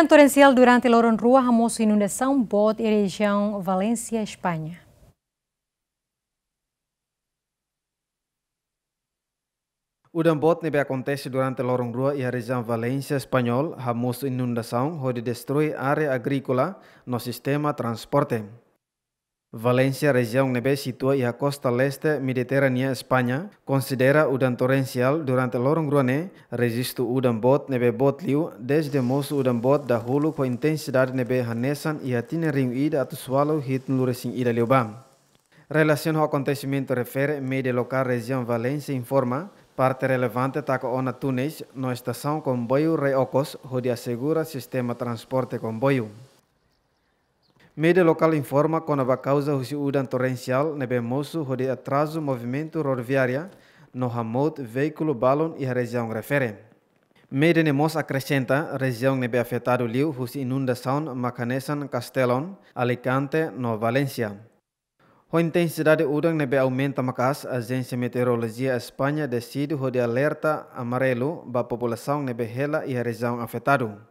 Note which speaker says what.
Speaker 1: Vento torrencial durante Loron Rua, Ramoso Inundação, Bode e região Valência, Espanha.
Speaker 2: O dambot nebe acontece durante Loron Rua e a região Valência, Espanhol, Ramoso Inundação, onde destrói área agrícola no sistema transporte. Valência região neve situa e a costa leste mediterrânea Espanha, considera udan torrencial durante lorong ruane, registro udan bot neve bot liu, desde moço udan bot da hulu com intensidade neve hanesan e a tinering ida atusualo hit luresing ida liubam. Relação ao acontecimento refere media local região Valência informa parte relevante taco ona túneis na estação comboio Reocos, Ocos, onde assegura sistema transporte comboio. Media local informa que a causa hudan torrencial o de atraso movimento rodoviária no Hamot, veículo balon e a região refere. Media Nemos acrescenta região nebe afetado liu husi inundação Macanesan Castelon, Alicante, no Valência. A intensidade udang nebe aumenta macas, a agência meteorologia Espanha decide de alerta amarelo para a população nebe hela e a região afetado.